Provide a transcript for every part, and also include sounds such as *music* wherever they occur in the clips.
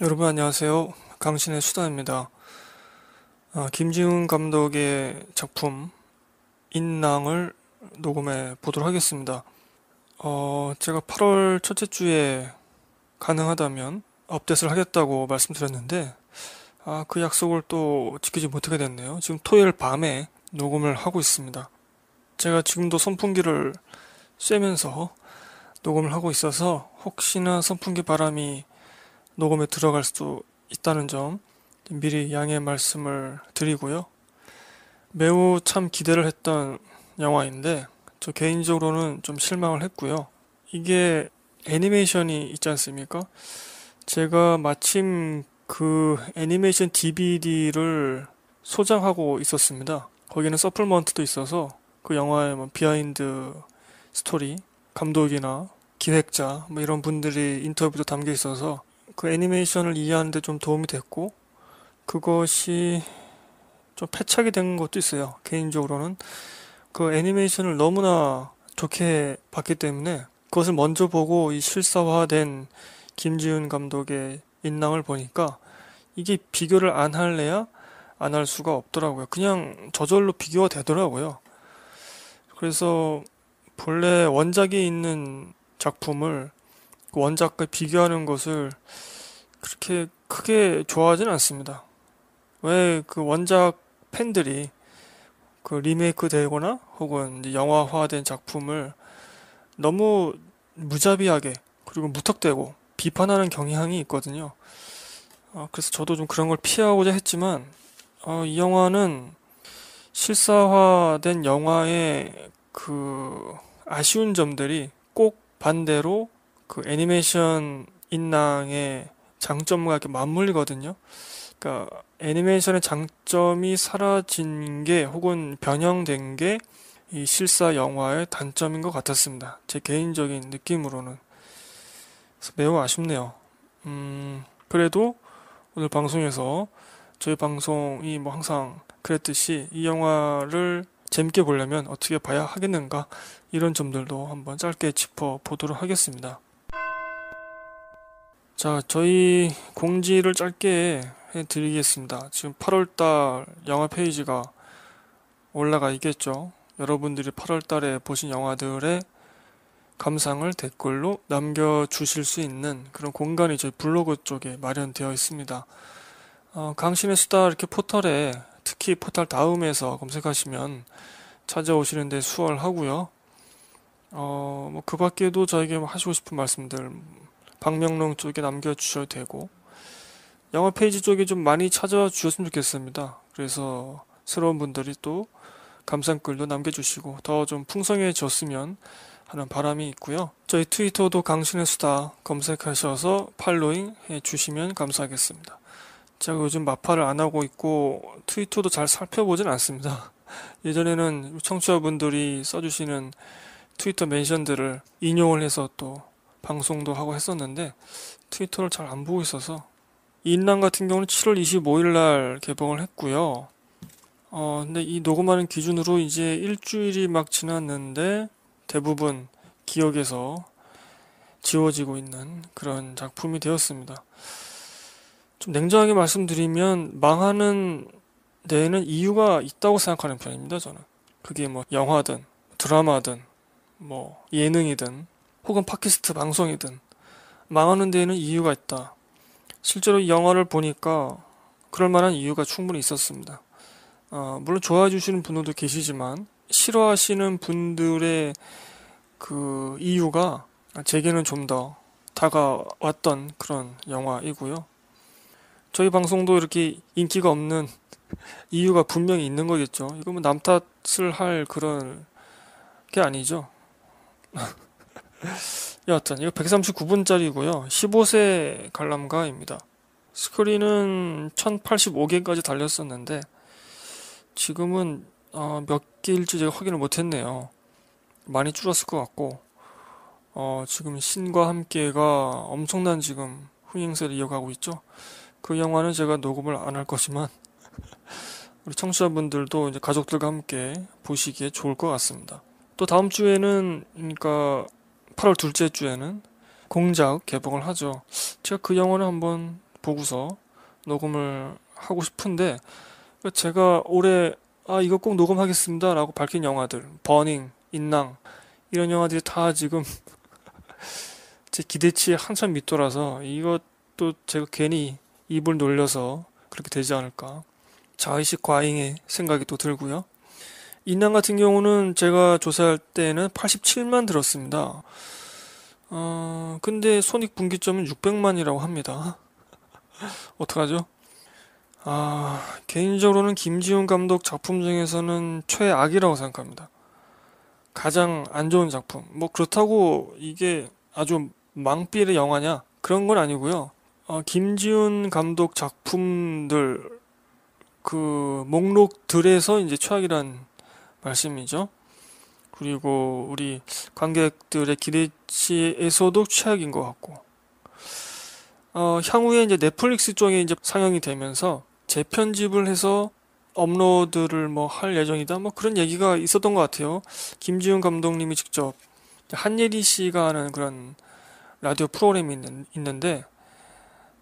여러분 안녕하세요. 강신의 수다입니다. 아, 어, 김지훈 감독의 작품 인낭을 녹음해 보도록 하겠습니다. 어, 제가 8월 첫째 주에 가능하다면 업데이트를 하겠다고 말씀드렸는데 아, 그 약속을 또 지키지 못하게 됐네요. 지금 토요일 밤에 녹음을 하고 있습니다. 제가 지금도 선풍기를 쐬면서 녹음을 하고 있어서 혹시나 선풍기 바람이 녹음에 들어갈 수도 있다는 점 미리 양해 말씀을 드리고요. 매우 참 기대를 했던 영화인데 저 개인적으로는 좀 실망을 했고요. 이게 애니메이션이 있지 않습니까? 제가 마침 그 애니메이션 DVD를 소장하고 있었습니다. 거기는 서플먼트도 있어서 그 영화의 뭐 비하인드 스토리, 감독이나 기획자 뭐 이런 분들이 인터뷰도 담겨 있어서 그 애니메이션을 이해하는데 좀 도움이 됐고 그것이 좀 패착이 된 것도 있어요. 개인적으로는 그 애니메이션을 너무나 좋게 봤기 때문에 그것을 먼저 보고 이 실사화된 김지훈 감독의 인랑을 보니까 이게 비교를 안 할래야 안 할 수가 없더라고요. 그냥 저절로 비교가 되더라고요. 그래서 본래 원작이 있는 작품을 그 원작과 비교하는 것을 그렇게 크게 좋아하진 않습니다. 왜 그 원작 팬들이 그 리메이크 되거나 혹은 영화화된 작품을 너무 무자비하게 그리고 무턱대고 비판하는 경향이 있거든요. 어, 그래서 저도 좀 그런 걸 피하고자 했지만 어, 이 영화는 실사화된 영화의 그 아쉬운 점들이 꼭 반대로 그 애니메이션 인랑의 장점과 이렇게 맞물리거든요. 그러니까 애니메이션의 장점이 사라진 게 혹은 변형된 게 이 실사 영화의 단점인 것 같았습니다. 제 개인적인 느낌으로는 매우 아쉽네요. 음, 그래도 오늘 방송에서 저희 방송이 뭐 항상 그랬듯이 이 영화를 재밌게 보려면 어떻게 봐야 하겠는가 이런 점들도 한번 짧게 짚어보도록 하겠습니다. 자, 저희 공지를 짧게 해드리겠습니다. 지금 8월달 영화 페이지가 올라가 있겠죠. 여러분들이 8월달에 보신 영화들의 감상을 댓글로 남겨주실 수 있는 그런 공간이 저희 블로그 쪽에 마련되어 있습니다. 어, 강신의 수다 이렇게 포털에 특히 포털 다음에서 검색하시면 찾아오시는데 수월하고요. 어, 뭐그 밖에도 저에게 뭐 하시고 싶은 말씀들 방명록 쪽에 남겨주셔도 되고 영어 페이지 쪽에 좀 많이 찾아와 주셨으면 좋겠습니다. 그래서 새로운 분들이 또 감상글도 남겨주시고 더 좀 풍성해졌으면 하는 바람이 있고요. 저희 트위터도 강신의 수다 검색하셔서 팔로잉 해주시면 감사하겠습니다. 제가 요즘 마파를 안 하고 있고 트위터도 잘 살펴보진 않습니다. *laughs* 예전에는 청취자분들이 써주시는 트위터 멘션들을 인용을 해서 또 방송도 하고 했었는데 트위터를 잘 안 보고 있어서 인랑 같은 경우는 7월 25일 날 개봉을 했고요. 어, 근데 이 녹음하는 기준으로 이제 일주일이 막 지났는데 대부분 기억에서 지워지고 있는 그런 작품이 되었습니다. 좀 냉정하게 말씀드리면 망하는 데에는 이유가 있다고 생각하는 편입니다. 저는 그게 뭐 영화든 드라마든 뭐 예능이든 혹은 팟캐스트 방송이든 망하는 데에는 이유가 있다. 실제로 이 영화를 보니까 그럴 만한 이유가 충분히 있었습니다. 어, 물론 좋아해 주시는 분들도 계시지만 싫어하시는 분들의 그 이유가 제게는 좀 더 다가왔던 그런 영화이고요. 저희 방송도 이렇게 인기가 없는 *laughs* 이유가 분명히 있는 거겠죠. 이거 뭐남 탓을 할 그런 게 아니죠. *laughs* 예, 여하튼 이거 139분짜리고요. 15세 관람가입니다. 스크린은 1085개까지 달렸었는데 지금은 어, 몇 개일지 제가 확인을 못했네요. 많이 줄었을 것 같고 어, 지금 신과 함께가 엄청난 지금 흥행세를 이어가고 있죠. 그 영화는 제가 녹음을 안 할 거지만 *laughs* 우리 청취자분들도 이제 가족들과 함께 보시기에 좋을 것 같습니다. 또 다음 주에는 그러니까 8월 둘째 주에는 공작 개봉을 하죠. 제가 그 영화를 한번 보고서 녹음을 하고 싶은데 제가 올해 아 이거 꼭 녹음하겠습니다라고 밝힌 영화들 버닝, 인낭 이런 영화들이 다 지금 *laughs* 제 기대치에 한참 밑돌아서 이것도 제가 괜히 입을 놀려서 그렇게 되지 않을까 자의식 과잉의 생각이 또 들고요. 인당 같은 경우는 제가 조사할 때는 87만 들었습니다. 어, 근데 손익분기점은 600만이라고 합니다. *laughs* 어떡하죠? 아, 개인적으로는 김지훈 감독 작품 중에서는 최악이라고 생각합니다. 가장 안 좋은 작품. 뭐 그렇다고 이게 아주 망삐의 영화냐? 그런 건 아니고요. 어, 김지훈 감독 작품들 그 목록들에서 이제 최악이란 말씀이죠. 그리고 우리 관객들의 기대치에서도 최악인 것 같고, 어, 향후에 이제 넷플릭스 쪽에 이제 상영이 되면서 재편집을 해서 업로드를 뭐 할 예정이다. 뭐 그런 얘기가 있었던 것 같아요. 김지훈 감독님이 직접 한예리 씨가 하는 그런 라디오 프로그램이 있는, 있는데,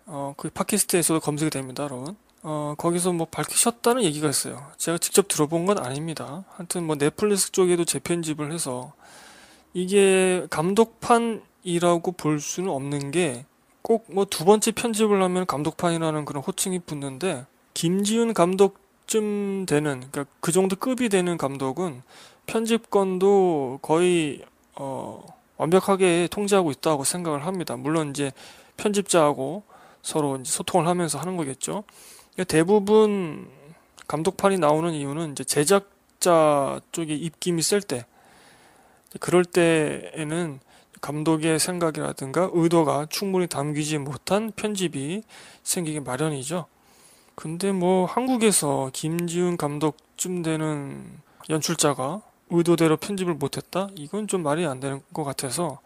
어, 그 팟캐스트에서도 검색이 됩니다, 여러분. 어, 거기서 뭐 밝히셨다는 얘기가 있어요. 제가 직접 들어본 건 아닙니다. 하여튼 뭐 넷플릭스 쪽에도 재편집을 해서 이게 감독판이라고 볼 수는 없는 게 꼭 뭐 두 번째 편집을 하면 감독판이라는 그런 호칭이 붙는데 김지훈 감독쯤 되는 그러니까 그 정도 급이 되는 감독은 편집권도 거의 어, 완벽하게 통제하고 있다고 생각을 합니다. 물론 이제 편집자하고 서로 소통을 하면서 하는 거겠죠. 그러니까 대부분 감독판이 나오는 이유는 이제 제작자 쪽에 입김이 셀 때, 그럴 때에는 감독의 생각이라든가 의도가 충분히 담기지 못한 편집이 생기기 마련이죠. 근데 뭐 한국에서 김지훈 감독쯤 되는 연출자가 의도대로 편집을 못했다? 이건 좀 말이 안 되는 것 같아서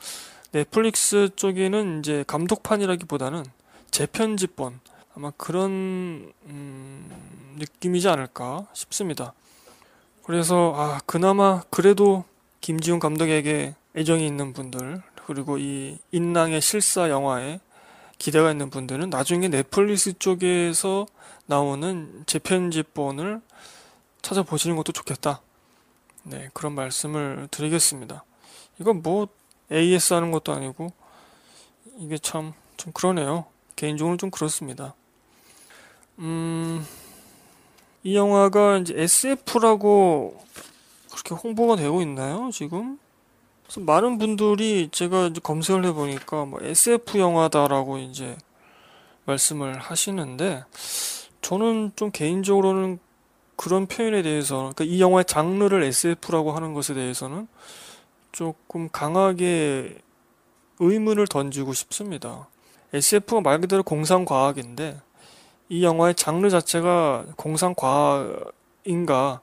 넷플릭스 쪽에는 이제 감독판이라기보다는 재편집본, 아마 그런 음, 느낌이지 않을까 싶습니다. 그래서 아 그나마 그래도 김지훈 감독에게 애정이 있는 분들 그리고 이 인랑의 실사 영화에 기대가 있는 분들은 나중에 넷플릭스 쪽에서 나오는 재편집본을 찾아보시는 것도 좋겠다. 네, 그런 말씀을 드리겠습니다. 이건 뭐 AS 하는 것도 아니고 이게 참 좀 그러네요. 개인적으로 좀 그렇습니다. 음, 이 영화가 이제 SF라고 그렇게 홍보가 되고 있나요, 지금? 그래서 많은 분들이 제가 이제 검색을 해보니까 뭐 SF 영화다라고 이제 말씀을 하시는데, 저는 좀 개인적으로는 그런 표현에 대해서, 그러니까 이 영화의 장르를 SF라고 하는 것에 대해서는 조금 강하게 의문을 던지고 싶습니다. SF가 말 그대로 공상과학인데, 이 영화의 장르 자체가 공상과학인가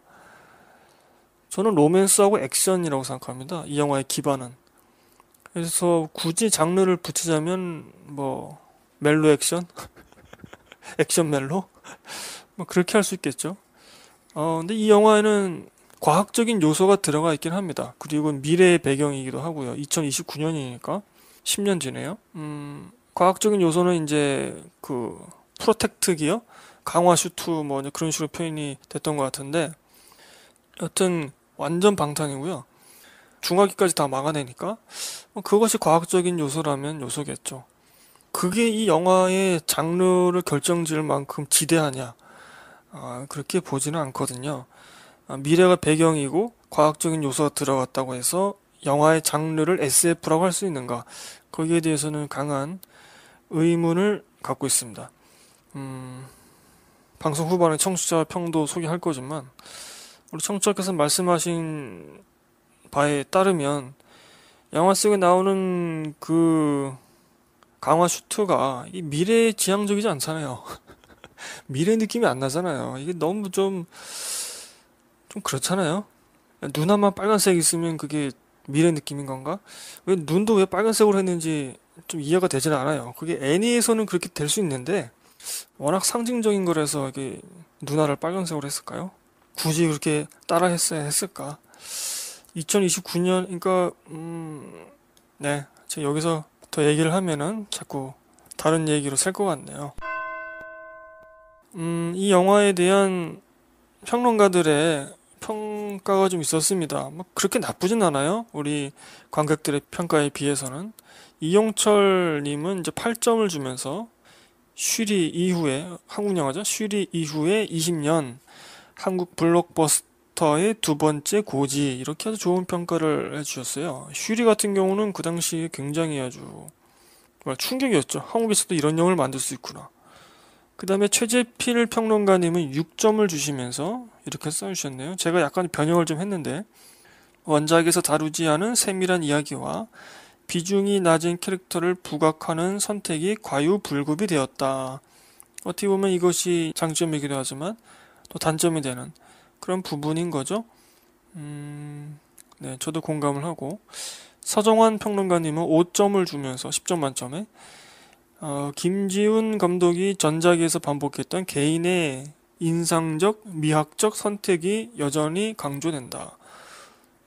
저는 로맨스하고 액션이라고 생각합니다. 이 영화의 기반은. 그래서 굳이 장르를 붙이자면 뭐 멜로 액션? *laughs* 액션 멜로? 뭐 그렇게 할 수 있겠죠. 어, 근데 이 영화에는 과학적인 요소가 들어가 있긴 합니다. 그리고 미래의 배경이기도 하고요. 2029년이니까 10년 지네요. 음, 과학적인 요소는 이제 그 프로텍트 기어, 강화 슈트 뭐 그런 식으로 표현이 됐던 것 같은데 여튼 완전 방탄이고요. 중화기까지 다 막아내니까 뭐 그것이 과학적인 요소라면 요소겠죠. 그게 이 영화의 장르를 결정지을 만큼 지대하냐 아, 그렇게 보지는 않거든요. 아, 미래가 배경이고 과학적인 요소가 들어갔다고 해서 영화의 장르를 SF라고 할 수 있는가 거기에 대해서는 강한 의문을 갖고 있습니다. 음, 방송 후반에 청취자 평도 소개할 거지만 우리 청취자께서 말씀하신 바에 따르면 영화 속에 나오는 그 강화 슈트가 미래 지향적이지 않잖아요. *laughs* 미래 느낌이 안 나잖아요. 이게 너무 좀, 좀 그렇잖아요. 눈나만 빨간색 있으면 그게 미래 느낌인 건가? 왜 눈도 왜 빨간색으로 했는지 좀 이해가 되질 않아요. 그게 애니에서는 그렇게 될 수 있는데, 워낙 상징적인 거라서 이게 누나를 빨간색으로 했을까요? 굳이 그렇게 따라 했어야 했을까? 2029년, 그러니까, 음, 네. 제가 여기서 더 얘기를 하면은 자꾸 다른 얘기로 셀것 같네요. 음, 이 영화에 대한 평론가들의 평가가 좀 있었습니다. 뭐 그렇게 나쁘진 않아요. 우리 관객들의 평가에 비해서는. 이용철님은 이제 8점을 주면서 슈리 이후에 한국 영화죠. 슈리 이후에 20년 한국 블록버스터의 두 번째 고지 이렇게 아주 좋은 평가를 해주셨어요. 슈리 같은 경우는 그 당시 에 굉장히 아주 충격이었죠. 한국에서도 이런 영화를 만들 수 있구나. 그 다음에 최재필 평론가님은 6점을 주시면서 이렇게 써주셨네요. 제가 약간 변형을 좀 했는데 원작에서 다루지 않은 세밀한 이야기와 비중이 낮은 캐릭터를 부각하는 선택이 과유불급이 되었다. 어떻게 보면 이것이 장점이기도 하지만 또 단점이 되는 그런 부분인 거죠. 음, 네, 저도 공감을 하고 서정환 평론가님은 5점을 주면서 10점 만점에 어, 김지훈 감독이 전작에서 반복했던 개인의 인상적, 미학적 선택이 여전히 강조된다.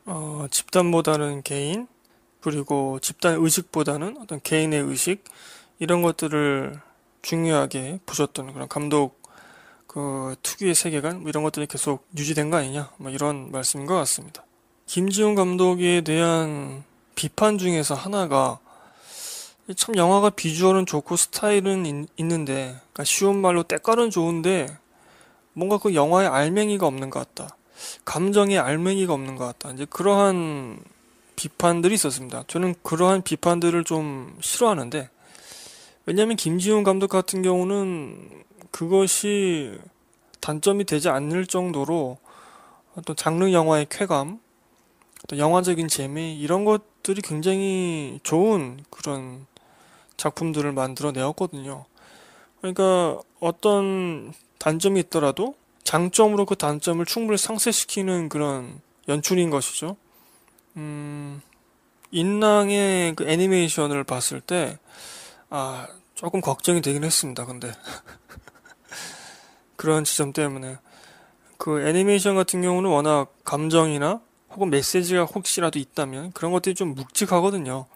어, 집단보다는 개인, 그리고 집단 의식보다는 어떤 개인의 의식 이런 것들을 중요하게 보셨던 그런 감독 그 특유의 세계관 뭐 이런 것들이 계속 유지된 거 아니냐 뭐 이런 말씀인 것 같습니다. 김지훈 감독에 대한 비판 중에서 하나가 참 영화가 비주얼은 좋고 스타일은 인, 있는데 그러니까 쉬운 말로 때깔은 좋은데 뭔가 그영화의 알맹이가 없는 것 같다. 감정의 알맹이가 없는 것 같다. 이제 그러한 비판들이 있었습니다. 저는 그러한 비판들을 좀 싫어하는데 왜냐면 김지훈 감독 같은 경우는 그것이 단점이 되지 않을 정도로 어떤 장르 영화의 쾌감, 또 영화적인 재미 이런 것들이 굉장히 좋은 그런 작품들을 만들어내었거든요. 그러니까 어떤 단점이 있더라도 장점으로 그 단점을 충분히 상쇄시키는 그런 연출인 것이죠. 음, 인랑의 그 애니메이션을 봤을 때, 아, 조금 걱정이 되긴 했습니다. 근데. *laughs* 그런 지점 때문에. 그 애니메이션 같은 경우는 워낙 감정이나 혹은 메시지가 혹시라도 있다면 그런 것들이 좀 묵직하거든요.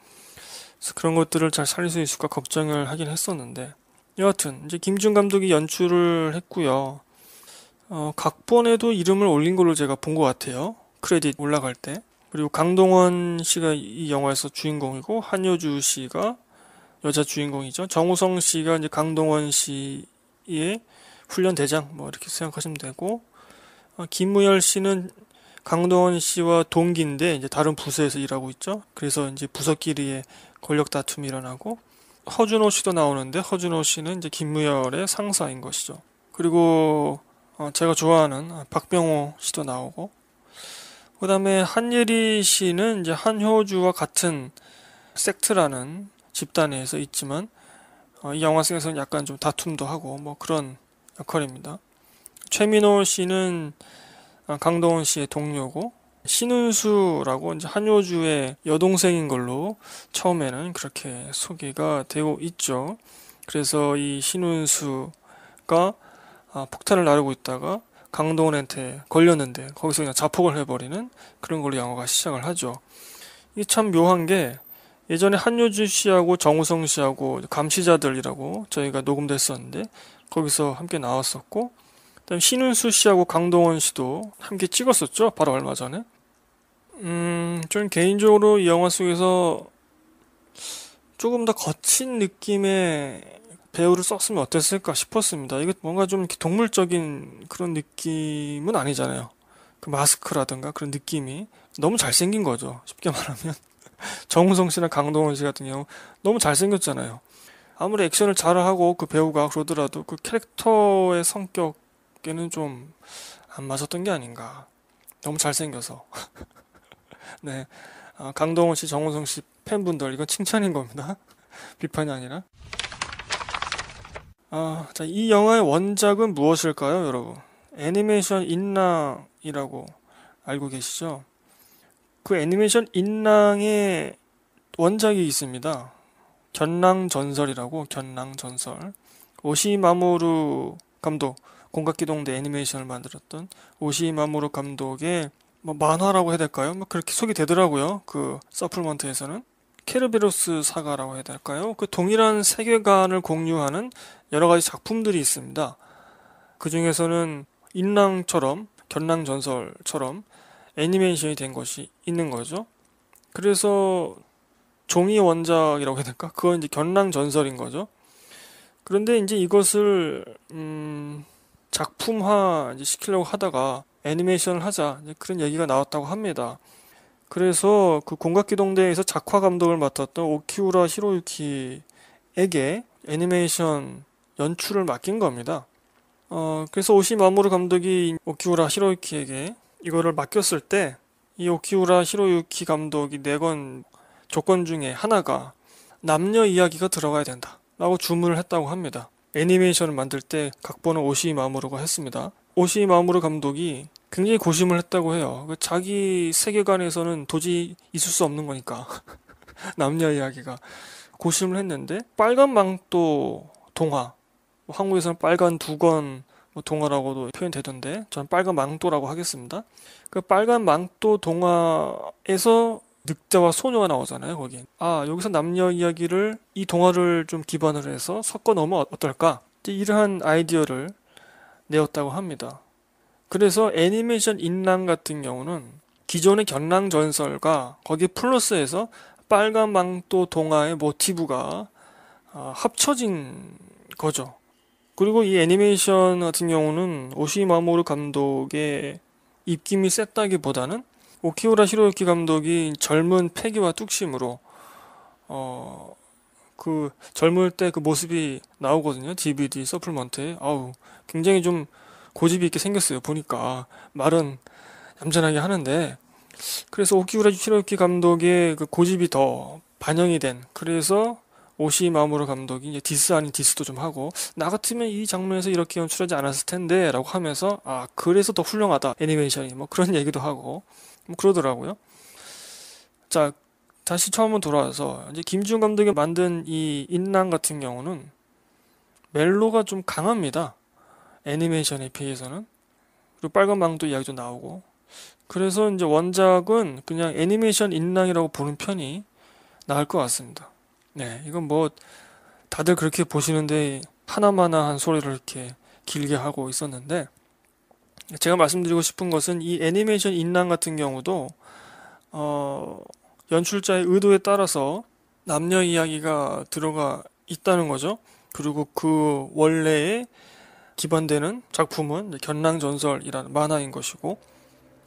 그래서 그런 것들을 잘 살릴 수 있을까 걱정을 하긴 했었는데. 여하튼, 이제 김준 감독이 연출을 했고요. 어, 각본에도 이름을 올린 걸로 제가 본 것 같아요. 크레딧 올라갈 때. 그리고 강동원 씨가 이 영화에서 주인공이고 한효주 씨가 여자 주인공이죠. 정우성 씨가 이제 강동원 씨의 훈련 대장 뭐 이렇게 생각하시면 되고 어, 김무열 씨는 강동원 씨와 동기인데 이제 다른 부서에서 일하고 있죠. 그래서 이제 부서끼리의 권력 다툼이 일어나고 허준호 씨도 나오는데 허준호 씨는 이제 김무열의 상사인 것이죠. 그리고 어, 제가 좋아하는 박병호 씨도 나오고 그 다음에 한예리 씨는 이제 한효주와 같은 섹트라는 집단에서 있지만 어, 이 영화 속에서는 약간 좀 다툼도 하고 뭐 그런 역할입니다. 최민호 씨는 어, 강동원 씨의 동료고 신은수라고 이제 한효주의 여동생인 걸로 처음에는 그렇게 소개가 되고 있죠. 그래서 이 신은수가 아, 폭탄을 나르고 있다가 강동원한테 걸렸는데 거기서 그냥 자폭을 해버리는 그런 걸로 영화가 시작을 하죠. 이게 참 묘한 게 예전에 한효주 씨하고 정우성 씨하고 감시자들이라고 저희가 녹음됐었는데 거기서 함께 나왔었고 그다음 신은수 씨하고 강동원 씨도 함께 찍었었죠. 바로 얼마 전에. 음, 저는 개인적으로 이 영화 속에서 조금 더 거친 느낌의 배우를 썼으면 어땠을까 싶었습니다. 이게 뭔가 좀 동물적인 그런 느낌은 아니잖아요. 그 마스크라든가 그런 느낌이 너무 잘생긴 거죠. 쉽게 *laughs* 말하면. 정우성 씨나 강동원 씨 같은 경우 너무 잘생겼잖아요. 아무리 액션을 잘하고 그 배우가 그러더라도 그 캐릭터의 성격에는 좀 안 맞았던 게 아닌가. 너무 잘생겨서. *laughs* 네. 아, 강동원 씨, 정우성 씨 팬분들, 이건 칭찬인 겁니다. *laughs* 비판이 아니라. 아, 자, 이 영화의 원작은 무엇일까요, 여러분? 애니메이션 인랑이라고 알고 계시죠? 그 애니메이션 인랑의 원작이 있습니다. 견랑전설이라고, 견랑전설. 오시마모루 감독, 공각기동대 애니메이션을 만들었던 오시마모루 감독의 뭐 만화라고 해야 될까요? 뭐 그렇게 속이 되더라고요. 그 서플먼트에서는. 케르베로스 사가라고 해야 될까요? 그 동일한 세계관을 공유하는 여러 가지 작품들이 있습니다. 그 중에서는 인랑처럼 견랑 전설처럼 애니메이션이 된 것이 있는 거죠. 그래서 종이 원작이라고 해야 될까? 그건 이제 견랑 전설인 거죠. 그런데 이제 이것을 음 작품화 시키려고 하다가 애니메이션을 하자 그런 얘기가 나왔다고 합니다. 그래서 그 공각기동대에서 작화 감독을 맡았던 오키우라 히로유키에게 애니메이션 연출을 맡긴 겁니다. 어, 그래서 오시마무르 감독이 오키우라 히로유키에게 이거를 맡겼을 때 이 오키우라 히로유키 감독이 내건 네 조건 중에 하나가 남녀 이야기가 들어가야 된다 라고 주문을 했다고 합니다. 애니메이션을 만들 때 각본은 오시마무르가 했습니다. 오시마무르 감독이 굉장히 고심을 했다고 해요. 그 자기 세계관에서는 도저히 있을 수 없는 거니까. *laughs* 남녀 이야기가. 고심을 했는데, 빨간 망토 동화. 뭐 한국에서는 빨간 두건 뭐 동화라고도 표현되던데, 저는 빨간 망토라고 하겠습니다. 그 빨간 망토 동화에서 늑대와 소녀가 나오잖아요, 거기. 아, 여기서 남녀 이야기를 이 동화를 좀 기반으로 해서 섞어 넣으면 어떨까? 이러한 아이디어를 내었다고 합니다. 그래서 애니메이션 인랑 같은 경우는 기존의 견랑 전설과 거기 플러스에서 빨간 망토 동화의 모티브가 아, 합쳐진 거죠. 그리고 이 애니메이션 같은 경우는 오시마모르 감독의 입김이 셌다기보다는 오키오라 히로유키 감독이 젊은 패기와 뚝심으로 어그 젊을 때 그 모습이 나오거든요. DVD 서플먼트에 아우 굉장히 좀 고집이 있게 생겼어요. 보니까 말은 얌전하게 하는데 그래서 오키우라 히로키 감독의 그 고집이 더 반영이 된 그래서 오시마무라 감독이 이제 디스 아닌 디스도 좀 하고 나 같으면 이 장면에서 이렇게 연출하지 않았을 텐데라고 하면서 아 그래서 더 훌륭하다 애니메이션이 뭐 그런 얘기도 하고 뭐 그러더라고요. 자 다시 처음으로 돌아와서 이제 김지훈 감독이 만든 이 인랑 같은 경우는 멜로가 좀 강합니다. 애니메이션에 비해서는 그리고 빨간망도 이야기도 나오고 그래서 이제 원작은 그냥 애니메이션 인랑이라고 보는 편이 나을 것 같습니다. 네, 이건 뭐 다들 그렇게 보시는데 하나마나한 소리를 이렇게 길게 하고 있었는데 제가 말씀드리고 싶은 것은 이 애니메이션 인랑 같은 경우도 어, 연출자의 의도에 따라서 남녀 이야기가 들어가 있다는 거죠. 그리고 그 원래의 기반되는 작품은 견랑전설이라는 만화인 것이고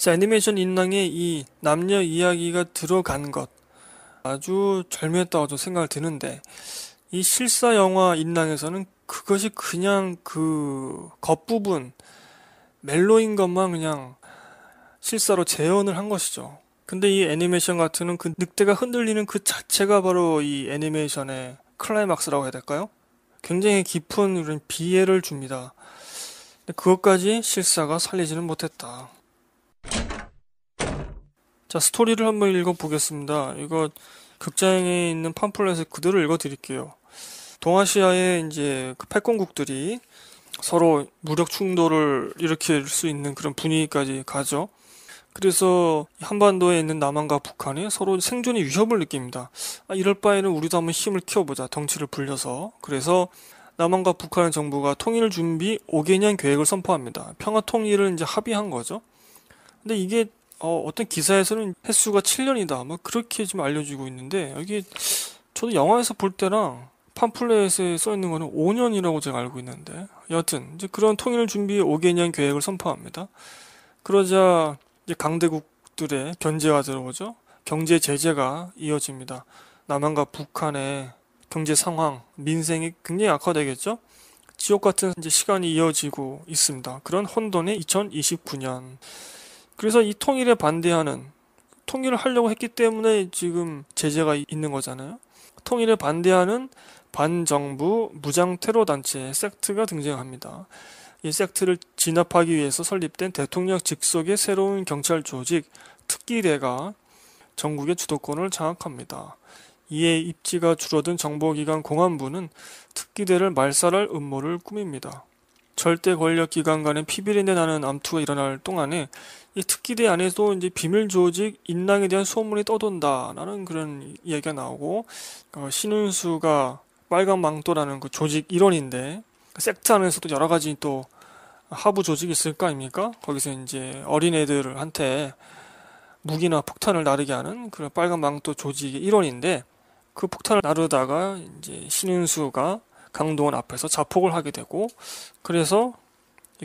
애니메이션 인랑에 이 남녀 이야기가 들어간 것 아주 절묘했다고 저 생각을 드는데 이 실사 영화 인랑에서는 그것이 그냥 그 겉부분 멜로인 것만 그냥 실사로 재현을 한 것이죠. 근데 이 애니메이션 같은 그 늑대가 흔들리는 그 자체가 바로 이 애니메이션의 클라이막스라고 해야 될까요? 굉장히 깊은 이런 비애를 줍니다. 그것까지 실사가 살리지는 못했다. 자, 스토리를 한번 읽어보겠습니다. 이거 극장에 있는 팜플렛을 그대로 읽어드릴게요. 동아시아의 이제 그 패권국들이 서로 무력 충돌을 일으킬 수 있는 그런 분위기까지 가죠. 그래서 한반도에 있는 남한과 북한이 서로 생존의 위협을 느낍니다. 아, 이럴 바에는 우리도 한번 힘을 키워보자. 덩치를 불려서. 그래서 남한과 북한 정부가 통일 준비 5개년 계획을 선포합니다. 평화 통일을 이제 합의한 거죠. 근데 이게 어, 떤 기사에서는 횟수가 7년이다. 막 뭐 그렇게 지금 알려지고 있는데 여기 저도 영화에서 볼 때랑 팜플렛에 써 있는 거는 5년이라고 제가 알고 있는데 여하튼 이제 그런 통일 준비 5개년 계획을 선포합니다. 그러자 이제 강대국들의 견제가 들어오죠. 경제 제재가 이어집니다. 남한과 북한의 경제 상황, 민생이 굉장히 악화되겠죠? 지옥 같은 이제 시간이 이어지고 있습니다. 그런 혼돈의 2029년. 그래서 이 통일에 반대하는 통일을 하려고 했기 때문에 지금 제재가 있는 거잖아요. 통일에 반대하는 반정부 무장 테러 단체 섹트가 등장합니다. 이 섹트를 진압하기 위해서 설립된 대통령 직속의 새로운 경찰 조직 특기대가 전국의 주도권을 장악합니다. 이에 입지가 줄어든 정보기관 공안부는 특기대를 말살할 음모를 꾸밉니다. 절대 권력 기관 간의 피비린내 나는 암투가 일어날 동안에 이 특기대 안에서 이제 비밀 조직 인랑에 대한 소문이 떠돈다라는 그런 이야기가 나오고 어, 신은수가 빨간 망토라는 그 조직 일원인데 그 섹트 안에서도 여러 가지 또 하부 조직이 있을 거 아닙니까? 거기서 이제 어린애들한테 무기나 폭탄을 나르게 하는 그런 빨간 망토 조직의 일원인데 그 폭탄을 나르다가 이제 신인수가 강동원 앞에서 자폭을 하게 되고 그래서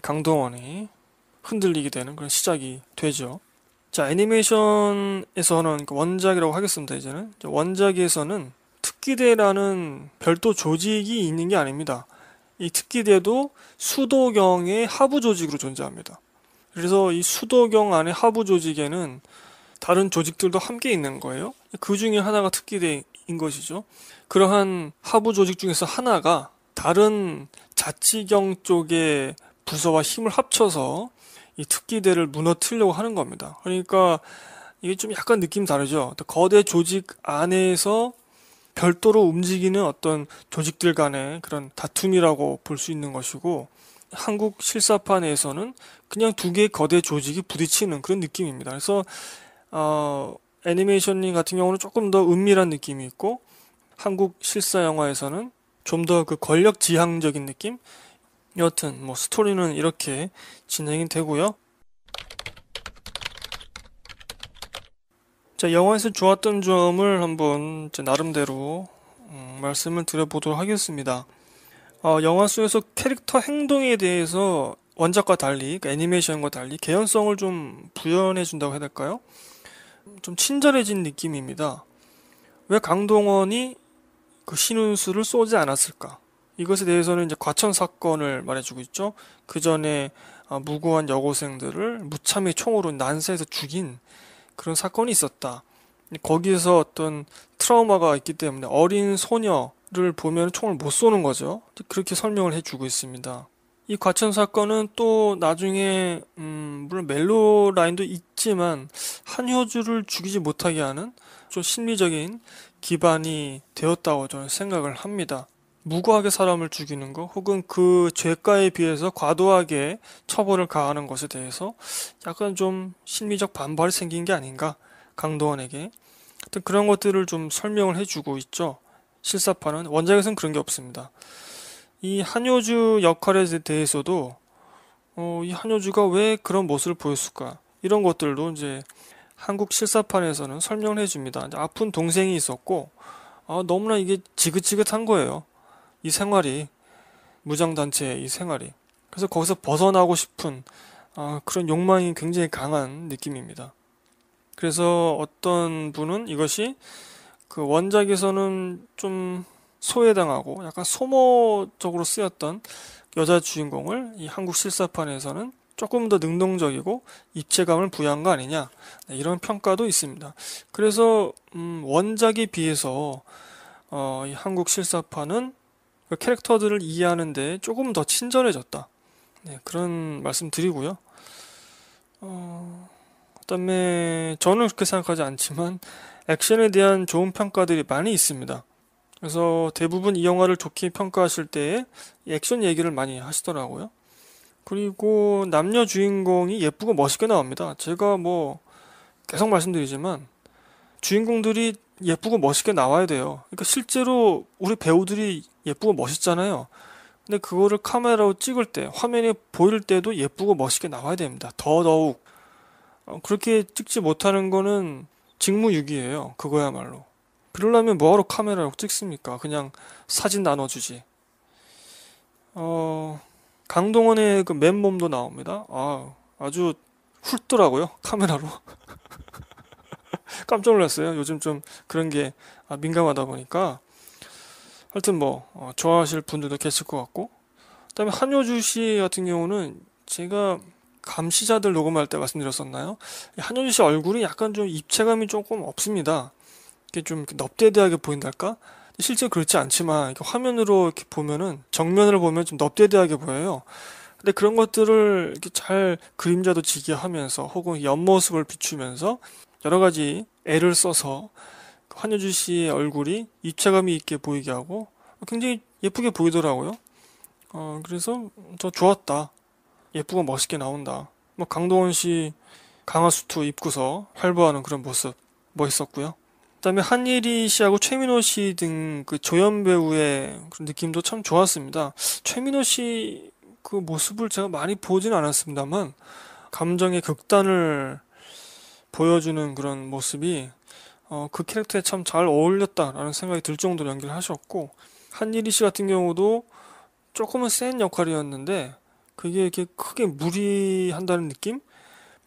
강동원이 흔들리게 되는 그런 시작이 되죠. 자 애니메이션에서는 그 원작이라고 하겠습니다 이제는 원작에서는 특기대라는 별도 조직이 있는 게 아닙니다. 이 특기대도 수도경의 하부 조직으로 존재합니다. 그래서 이 수도경 안에 하부 조직에는 다른 조직들도 함께 있는 거예요. 그 중에 하나가 특기대인 것이죠. 그러한 하부 조직 중에서 하나가 다른 자치경 쪽의 부서와 힘을 합쳐서 이 특기대를 무너뜨리려고 하는 겁니다. 그러니까 이게 좀 약간 느낌 다르죠. 거대 조직 안에서 별도로 움직이는 어떤 조직들 간의 그런 다툼이라고 볼 수 있는 것이고 한국 실사판에서는 그냥 두 개의 거대 조직이 부딪히는 그런 느낌입니다. 그래서 어, 애니메이션 같은 경우는 조금 더 은밀한 느낌이 있고 한국 실사 영화에서는 좀 더 그 권력 지향적인 느낌? 여튼 뭐 스토리는 이렇게 진행이 되고요. 자, 영화에서 좋았던 점을 한번 나름대로 음, 말씀을 드려보도록 하겠습니다. 어, 영화 속에서 캐릭터 행동에 대해서 원작과 달리, 그러니까 애니메이션과 달리 개연성을 좀 부연해 준다고 해야 될까요? 좀 친절해진 느낌입니다. 왜 강동원이 그 신운수를 쏘지 않았을까? 이것에 대해서는 이제 과천 사건을 말해주고 있죠. 그 전에 어, 무고한 여고생들을 무참히 총으로 난사해서 죽인 그런 사건이 있었다. 거기에서 어떤 트라우마가 있기 때문에 어린 소녀를 보면 총을 못 쏘는 거죠. 그렇게 설명을 해주고 있습니다. 이 과천 사건은 또 나중에 음 물론 멜로 라인도 있지만 한효주를 죽이지 못하게 하는 좀 심리적인 기반이 되었다고 저는 생각을 합니다. 무고하게 사람을 죽이는 거 혹은 그 죄가에 비해서 과도하게 처벌을 가하는 것에 대해서 약간 좀 심리적 반발이 생긴 게 아닌가 강도원에게 그런 것들을 좀 설명을 해주고 있죠. 실사판은 원작에서는 그런 게 없습니다. 이 한효주 역할에 대해서도 어, 이 한효주가 왜 그런 모습을 보였을까 이런 것들도 이제 한국 실사판에서는 설명을 해줍니다. 아픈 동생이 있었고 아, 너무나 이게 지긋지긋한 거예요. 이 생활이 무장단체의 이 생활이 그래서 거기서 벗어나고 싶은 아, 그런 욕망이 굉장히 강한 느낌입니다. 그래서 어떤 분은 이것이 그 원작에서는 좀 소외당하고 약간 소모적으로 쓰였던 여자 주인공을 이 한국 실사판에서는 조금 더 능동적이고 입체감을 부여한 거 아니냐 네, 이런 평가도 있습니다. 그래서 음, 원작에 비해서 어, 이 한국 실사판은 그 캐릭터들을 이해하는데 조금 더 친절해졌다. 네, 그런 말씀 드리고요. 어, 그다음에 저는 그렇게 생각하지 않지만 액션에 대한 좋은 평가들이 많이 있습니다. 그래서 대부분 이 영화를 좋게 평가하실 때 액션 얘기를 많이 하시더라고요. 그리고 남녀 주인공이 예쁘고 멋있게 나옵니다. 제가 뭐 계속 말씀드리지만 주인공들이 예쁘고 멋있게 나와야 돼요. 그러니까 실제로 우리 배우들이 예쁘고 멋있잖아요. 근데 그거를 카메라로 찍을 때 화면에 보일 때도 예쁘고 멋있게 나와야 됩니다. 더더욱 어, 그렇게 찍지 못하는 거는 직무유기예요. 그거야말로. 그러려면 뭐하러 카메라로 찍습니까? 그냥 사진 나눠주지. 어, 강동원의 그 맨몸도 나옵니다. 아, 아주 훑더라고요. 카메라로. *laughs* 깜짝 놀랐어요. 요즘 좀 그런 게 아, 민감하다 보니까. 하여튼 뭐, 어, 좋아하실 분들도 계실 것 같고. 그 다음에 한효주 씨 같은 경우는 제가 감시자들 녹음할 때 말씀드렸었나요? 한효주 씨 얼굴이 약간 좀 입체감이 조금 없습니다. 이게 좀 넙대대하게 보인달까? 실제 그렇지 않지만 화면으로 이렇게 보면은 정면을 보면 좀 넙대대하게 보여요. 근데 그런 것들을 이렇게 잘 그림자도 지게 하면서 혹은 옆모습을 비추면서 여러 가지 애를 써서 그 환효주 씨의 얼굴이 입체감이 있게 보이게 하고 굉장히 예쁘게 보이더라고요. 어, 그래서 저 좋았다. 예쁘고 멋있게 나온다. 뭐 강동원 씨 강화수트 입고서 활보하는 그런 모습 멋있었고요. 그다음에 한예리 씨하고 최민호 씨 등 그 조연 배우의 그런 느낌도 참 좋았습니다. 최민호 씨 그 모습을 제가 많이 보진 않았습니다만 감정의 극단을 보여주는 그런 모습이 어, 그 캐릭터에 참 잘 어울렸다라는 생각이 들 정도로 연기를 하셨고 한예리 씨 같은 경우도 조금은 센 역할이었는데 그게 이렇게 크게 무리한다는 느낌?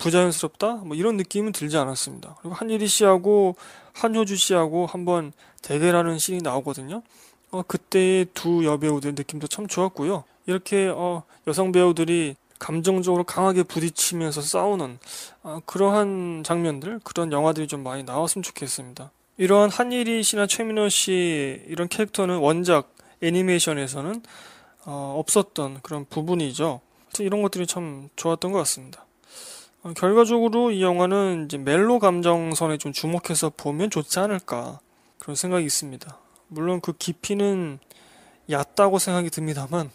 부자연스럽다 뭐 이런 느낌은 들지 않았습니다. 그리고 한예리 씨하고 한효주 씨하고 한번 대결하는 씬이 나오거든요. 어, 그때의 두 여배우들 느낌도 참 좋았고요. 이렇게 어, 여성 배우들이 감정적으로 강하게 부딪히면서 싸우는 어, 그러한 장면들, 그런 영화들이 좀 많이 나왔으면 좋겠습니다. 이러한 한예리 씨나 최민호 씨 이런 캐릭터는 원작 애니메이션에서는 어, 없었던 그런 부분이죠. 이런 것들이 참 좋았던 것 같습니다. 어, 결과적으로 이 영화는 이제 멜로 감정선에 좀 주목해서 보면 좋지 않을까 그런 생각이 있습니다. 물론 그 깊이는 얕다고 생각이 듭니다만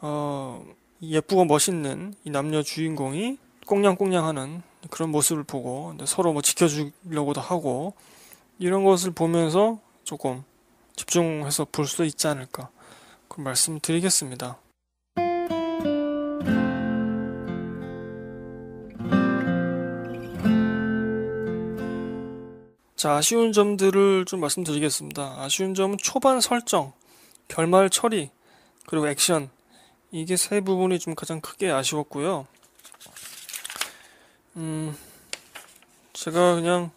어, 예쁘고 멋있는 이 남녀 주인공이 꽁냥꽁냥하는 그런 모습을 보고 서로 뭐 지켜주려고도 하고 이런 것을 보면서 조금 집중해서 볼 수 있지 않을까 그런 말씀드리겠습니다. 자, 아쉬운 점들을 좀 말씀드리겠습니다. 아쉬운 점은 초반 설정, 결말 처리, 그리고 액션. 이게 세 부분이 좀 가장 크게 아쉬웠고요. 음, 제가 그냥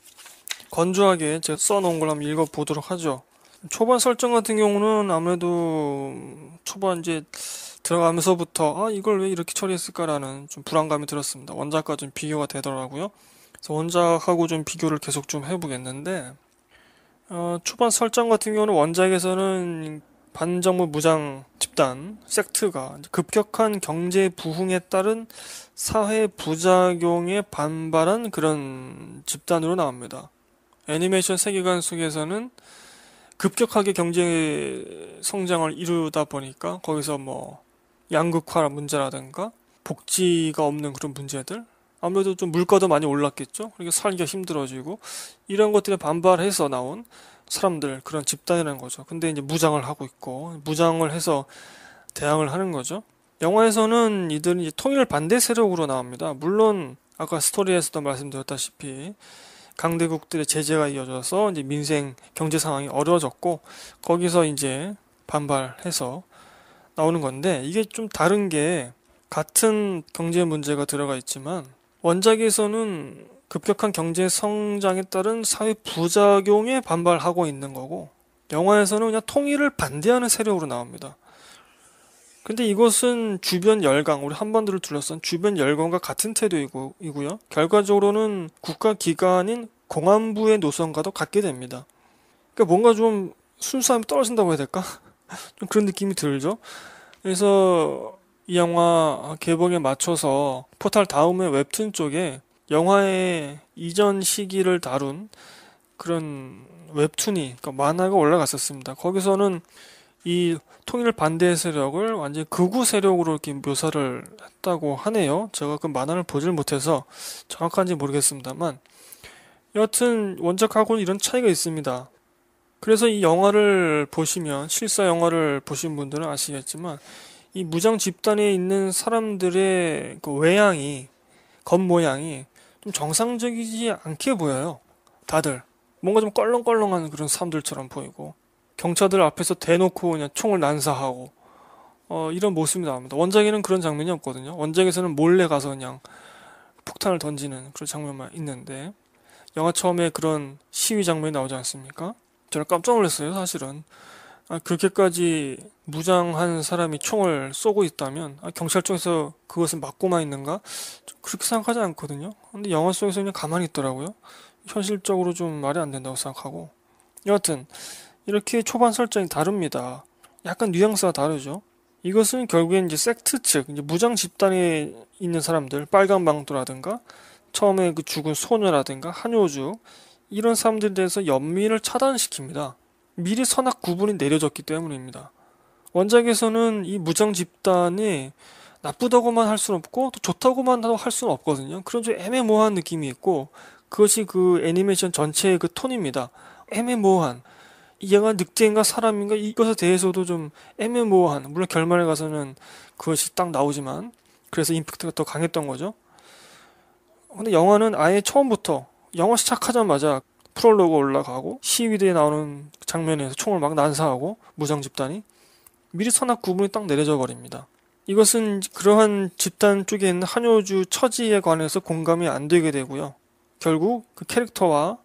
건조하게 제가 써놓은 걸 한번 읽어보도록 하죠. 초반 설정 같은 경우는 아무래도 초반 이제 들어가면서부터 아 이걸 왜 이렇게 처리했을까라는 좀 불안감이 들었습니다. 원작과 좀 비교가 되더라고요. 그래서 원작하고 좀 비교를 계속 좀 해보겠는데 어, 초반 설정 같은 경우는 원작에서는 반정부 무장 집단 섹트가 급격한 경제 부흥에 따른 사회 부작용에 반발한 그런 집단으로 나옵니다. 애니메이션 세계관 속에서는 급격하게 경제 성장을 이루다 보니까 거기서 뭐 양극화 문제라든가 복지가 없는 그런 문제들 아무래도 좀 물가도 많이 올랐겠죠. 그러니까 살기가 힘들어지고 이런 것들에 반발해서 나온 사람들 그런 집단이라는 거죠. 근데 이제 무장을 하고 있고 무장을 해서 대항을 하는 거죠. 영화에서는 이들이 통일 반대 세력으로 나옵니다. 물론 아까 스토리에서도 말씀드렸다시피 강대국들의 제재가 이어져서 이제 민생 경제 상황이 어려워졌고 거기서 이제 반발해서 나오는 건데 이게 좀 다른 게 같은 경제 문제가 들어가 있지만 원작에서는 급격한 경제 성장에 따른 사회 부작용에 반발하고 있는 거고 영화에서는 그냥 통일을 반대하는 세력으로 나옵니다. 근데 이것은 주변 열강, 우리 한반도를 둘러싼 주변 열강과 같은 태도이고요. 결과적으로는 국가 기관인 공안부의 노선과도 같게 됩니다. 그러니까 뭔가 좀 순수함이 떨어진다고 해야 될까? *laughs* 좀 그런 느낌이 들죠. 그래서 이 영화 개봉에 맞춰서 포탈 다음에 웹툰 쪽에 영화의 이전 시기를 다룬 그런 웹툰이 그러니까 만화가 올라갔었습니다. 거기서는 이 통일 반대 세력을 완전히 극우 세력으로 이렇게 묘사를 했다고 하네요. 제가 그 만화를 보질 못해서 정확한지 모르겠습니다만 여튼 원작하고는 이런 차이가 있습니다. 그래서 이 영화를 보시면 실사 영화를 보신 분들은 아시겠지만 이 무장 집단에 있는 사람들의 그 외양이 겉모양이 좀 정상적이지 않게 보여요. 다들 뭔가 좀 껄렁껄렁한 그런 사람들처럼 보이고 경찰들 앞에서 대놓고 그냥 총을 난사하고 어, 이런 모습이 나옵니다. 원작에는 그런 장면이 없거든요. 원작에서는 몰래 가서 그냥 폭탄을 던지는 그런 장면만 있는데 영화 처음에 그런 시위 장면이 나오지 않습니까? 저는 깜짝 놀랐어요, 사실은. 아, 그렇게까지 무장한 사람이 총을 쏘고 있다면 아, 경찰 청에서 그것을 막고만 있는가 그렇게 생각하지 않거든요. 근데 영화 속에서 그냥 가만히 있더라고요. 현실적으로 좀 말이 안 된다고 생각하고 여하튼 이렇게 초반 설정이 다릅니다. 약간 뉘앙스가 다르죠. 이것은 결국엔 이제 섹트 측 이제 무장 집단에 있는 사람들 빨간 방도라든가 처음에 그 죽은 소녀라든가 한효주 이런 사람들에 대해서 연민을 차단시킵니다. 미리 선악 구분이 내려졌기 때문입니다. 원작에서는 이 무장 집단이 나쁘다고만 할 수는 없고 또 좋다고만 할 수는 없거든요. 그런 좀 애매모호한 느낌이 있고 그것이 그 애니메이션 전체의 그 톤입니다. 애매모호한 이 영화 늑대인가 사람인가 이것에 대해서도 좀 애매모호한 물론 결말에 가서는 그것이 딱 나오지만 그래서 임팩트가 더 강했던 거죠. 근데 영화는 아예 처음부터 영화 시작하자마자 프롤로그 올라가고 시위대에 나오는 장면에서 총을 막 난사하고 무장 집단이 미리 선악 구분이 딱 내려져 버립니다. 이것은 그러한 집단 쪽에 있는 한효주 처지에 관해서 공감이 안 되게 되고요. 결국 그 캐릭터와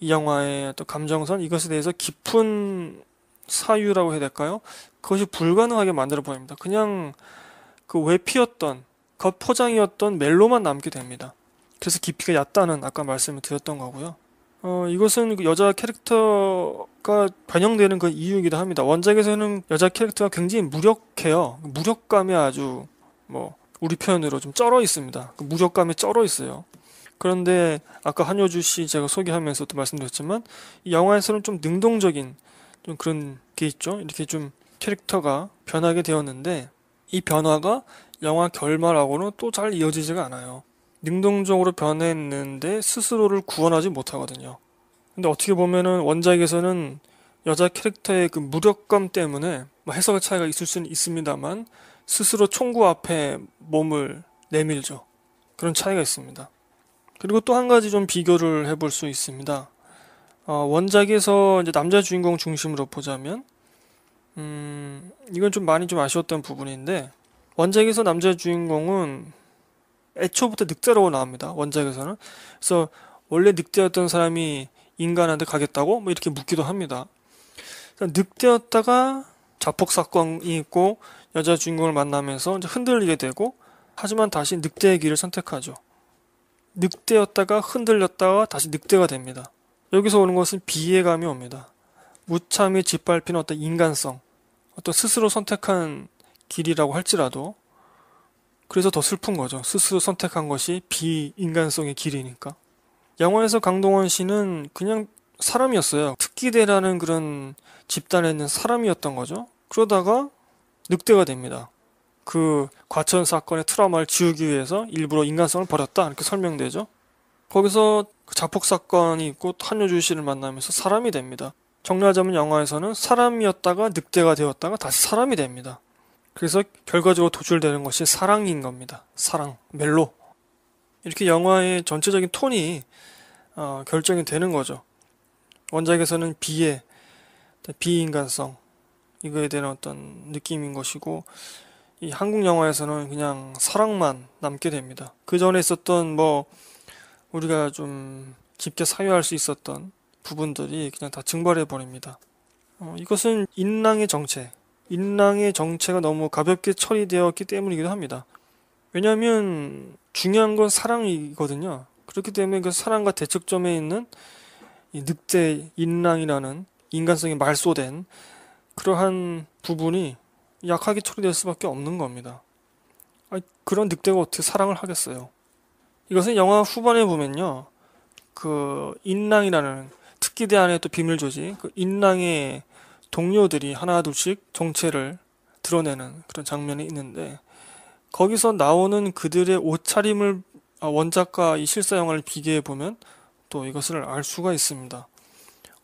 이 영화의 또 감정선 이것에 대해서 깊은 사유라고 해야 될까요? 그것이 불가능하게 만들어 버립니다. 그냥 그 외피였던 겉포장이었던 멜로만 남게 됩니다. 그래서 깊이가 얕다는 아까 말씀을 드렸던 거고요. 어, 이것은 그 여자 캐릭터 캐릭터가 그러니까 반영되는 그 이유이기도 합니다. 원작에서는 여자 캐릭터가 굉장히 무력해요. 무력감이 아주 뭐 우리 표현으로 좀 쩔어 있습니다. 그 무력감이 쩔어 있어요. 그런데 아까 한효주 씨 제가 소개하면서도 말씀드렸지만 이 영화에서는 좀 능동적인 좀 그런 게 있죠. 이렇게 좀 캐릭터가 변하게 되었는데 이 변화가 영화 결말하고는 또 잘 이어지지가 않아요. 능동적으로 변했는데 스스로를 구원하지 못하거든요. 근데 어떻게 보면은 원작에서는 여자 캐릭터의 그 무력감 때문에 뭐 해석의 차이가 있을 수는 있습니다만 스스로 총구 앞에 몸을 내밀죠. 그런 차이가 있습니다. 그리고 또 한 가지 좀 비교를 해볼 수 있습니다. 어, 원작에서 이제 남자 주인공 중심으로 보자면, 음, 이건 좀 많이 좀 아쉬웠던 부분인데, 원작에서 남자 주인공은 애초부터 늑대라고 나옵니다. 원작에서는. 그래서 원래 늑대였던 사람이 인간한테 가겠다고 뭐 이렇게 묻기도 합니다. 늑대였다가 자폭 사건이 있고 여자 주인공을 만나면서 흔들리게 되고 하지만 다시 늑대의 길을 선택하죠. 늑대였다가 흔들렸다가 다시 늑대가 됩니다. 여기서 오는 것은 비애감이 옵니다. 무참히 짓밟힌 어떤 인간성, 어떤 스스로 선택한 길이라고 할지라도 그래서 더 슬픈 거죠. 스스로 선택한 것이 비인간성의 길이니까. 영화에서 강동원 씨는 그냥 사람이었어요. 특기대라는 그런 집단에 있는 사람이었던 거죠. 그러다가 늑대가 됩니다. 그 과천 사건의 트라우마를 지우기 위해서 일부러 인간성을 버렸다 이렇게 설명되죠. 거기서 그 자폭 사건이 있고 한효주 씨를 만나면서 사람이 됩니다. 정리하자면 영화에서는 사람이었다가 늑대가 되었다가 다시 사람이 됩니다. 그래서 결과적으로 도출되는 것이 사랑인 겁니다. 사랑, 멜로. 이렇게 영화의 전체적인 톤이 어, 결정이 되는 거죠. 원작에서는 비의 비인간성 이거에 대한 어떤 느낌인 것이고 이 한국 영화에서는 그냥 사랑만 남게 됩니다. 그 전에 있었던 뭐 우리가 좀 깊게 사유할 수 있었던 부분들이 그냥 다 증발해 버립니다. 어, 이것은 인랑의 정체, 인랑의 정체가 너무 가볍게 처리되었기 때문이기도 합니다. 왜냐하면 중요한 건 사랑이거든요. 그렇기 때문에 그 사랑과 대척점에 있는 늑대 인랑이라는 인간성이 말소된 그러한 부분이 약하게 처리될 수밖에 없는 겁니다. 아니, 그런 늑대가 어떻게 사랑을 하겠어요? 이것은 영화 후반에 보면요. 그 인랑이라는 특기대 안에 또 비밀 조직, 그 인랑의 동료들이 하나둘씩 정체를 드러내는 그런 장면이 있는데 거기서 나오는 그들의 옷차림을 아, 원작과 이 실사 영화를 비교해 보면 또 이것을 알 수가 있습니다.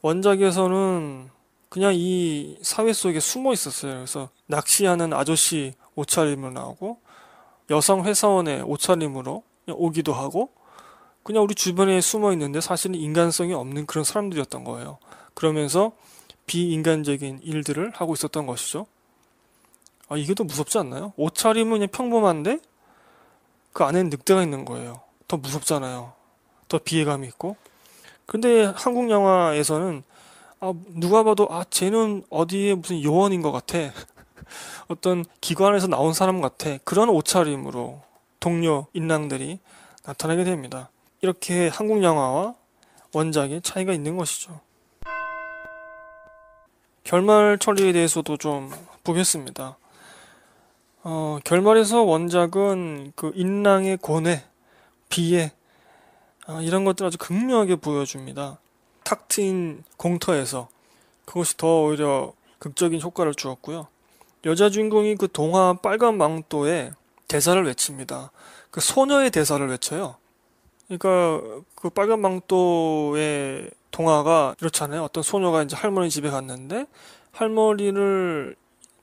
원작에서는 그냥 이 사회 속에 숨어 있었어요. 그래서 낚시하는 아저씨 옷차림으로 나오고 여성 회사원의 옷차림으로 오기도 하고 그냥 우리 주변에 숨어 있는데 사실은 인간성이 없는 그런 사람들이었던 거예요. 그러면서 비인간적인 일들을 하고 있었던 것이죠. 아, 이게 더 무섭지 않나요? 옷차림은 그냥 평범한데 그 안에는 늑대가 있는 거예요. 더 무섭잖아요. 더 비애감이 있고. 근데 한국 영화에서는 아, 누가 봐도 아, 쟤는 어디에 무슨 요원인 것 같아. *laughs* 어떤 기관에서 나온 사람 같아. 그런 옷차림으로 동료 인랑들이 나타나게 됩니다. 이렇게 한국 영화와 원작의 차이가 있는 것이죠. 결말 처리에 대해서도 좀 보겠습니다. 어, 결말에서 원작은 그 인랑의 고뇌, 비애 어, 이런 것들 아주 극명하게 보여줍니다. 탁 트인 공터에서 그것이 더 오히려 극적인 효과를 주었고요. 여자 주인공이 그 동화 빨간 망토에 대사를 외칩니다. 그 소녀의 대사를 외쳐요. 그러니까 그 빨간 망토의 동화가 이렇잖아요. 어떤 소녀가 이제 할머니 집에 갔는데 할머니를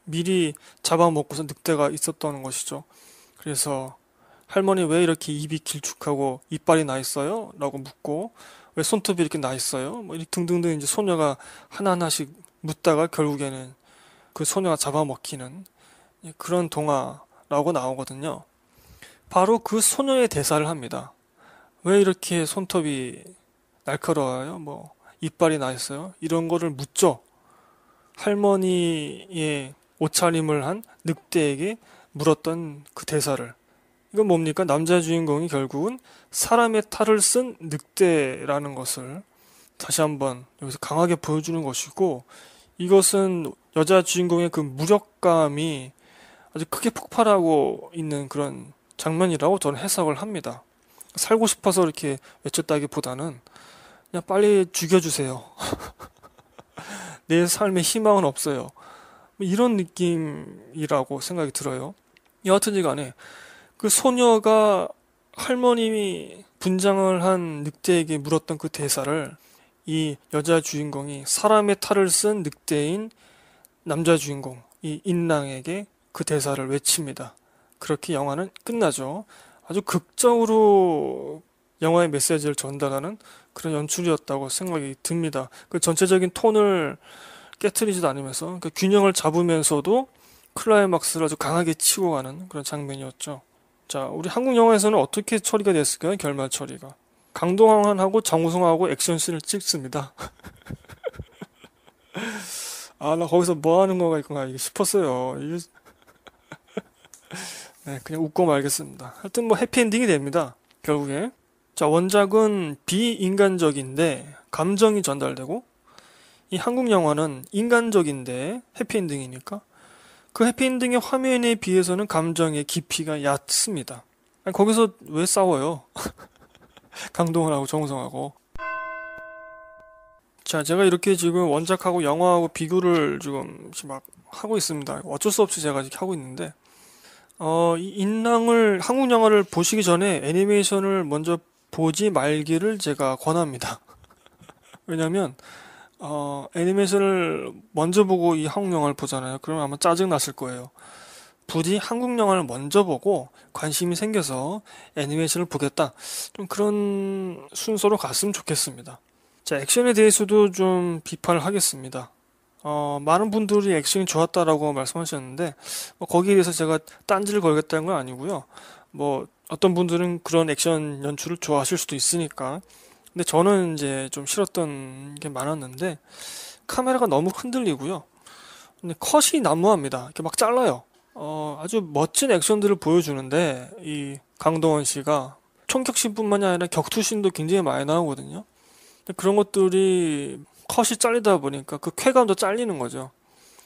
미리 잡아먹고서 늑대가 있었다는 것이죠. 그래서 할머니 왜 이렇게 입이 길쭉하고 이빨이 나 있어요? 라고 묻고 왜 손톱이 이렇게 나 있어요? 뭐 등등등 이제 소녀가 하나하나씩 묻다가 결국에는 그 소녀가 잡아먹히는 그런 동화라고 나오거든요. 바로 그 소녀의 대사를 합니다. 왜 이렇게 손톱이 날카로워요? 뭐 이빨이 나 있어요? 이런 거를 묻죠. 할머니의 옷차림을 한 늑대에게 물었던 그 대사를 이건 뭡니까? 남자 주인공이 결국은 사람의 탈을 쓴 늑대라는 것을 다시 한번 여기서 강하게 보여주는 것이고 이것은 여자 주인공의 그 무력감이 아주 크게 폭발하고 있는 그런 장면이라고 저는 해석을 합니다. 살고 싶어서 이렇게 외쳤다기보다는 그냥 빨리 죽여주세요. *laughs* 내 삶에 희망은 없어요. 뭐 이런 느낌이라고 생각이 들어요. 여하튼 간에 그 소녀가 할머님이 분장을 한 늑대에게 물었던 그 대사를 이 여자 주인공이 사람의 탈을 쓴 늑대인 남자 주인공 이 인랑에게 그 대사를 외칩니다. 그렇게 영화는 끝나죠. 아주 극적으로 영화의 메시지를 전달하는 그런 연출이었다고 생각이 듭니다. 그 전체적인 톤을 깨트리지도 않으면서 그 균형을 잡으면서도 클라이막스를 아주 강하게 치고 가는 그런 장면이었죠. 자, 우리 한국 영화에서는 어떻게 처리가 됐을까요? 결말 처리가. 강동원하고 정우성하고 액션씬을 찍습니다. *laughs* 아, 나 거기서 뭐 하는 거가 있구나 싶었어요. 이게... *laughs* 네, 그냥 웃고 말겠습니다. 하여튼 뭐 해피엔딩이 됩니다. 결국에. 자, 원작은 비인간적인데 감정이 전달되고 이 한국 영화는 인간적인데 해피엔딩이니까 그 해피엔딩의 화면에 비해서는 감정의 깊이가 얕습니다. 아니, 거기서 왜 싸워요? *laughs* 강동원하고 정우성하고. 자, 제가 이렇게 지금 원작하고 영화하고 비교를 지금 막 하고 있습니다. 어쩔 수 없이 제가 지금 하고 있는데, 어, 이 인랑을, 한국 영화를 보시기 전에 애니메이션을 먼저 보지 말기를 제가 권합니다. *laughs* 왜냐면, 하 어, 애니메이션을 먼저 보고 이 한국 영화를 보잖아요. 그러면 아마 짜증 났을 거예요. 부디 한국 영화를 먼저 보고 관심이 생겨서 애니메이션을 보겠다. 좀 그런 순서로 갔으면 좋겠습니다. 자, 액션에 대해서도 좀 비판을 하겠습니다. 어, 많은 분들이 액션이 좋았다라고 말씀하셨는데, 뭐 거기에 대해서 제가 딴지를 걸겠다는 건 아니고요. 뭐, 어떤 분들은 그런 액션 연출을 좋아하실 수도 있으니까, 근데 저는 이제 좀 싫었던 게 많았는데 카메라가 너무 흔들리고요. 근데 컷이 난무합니다. 이렇게 막 잘라요. 어, 아주 멋진 액션들을 보여주는데 이 강동원 씨가 총격신뿐만이 아니라 격투신도 굉장히 많이 나오거든요. 그런 것들이 컷이 잘리다 보니까 그 쾌감도 잘리는 거죠.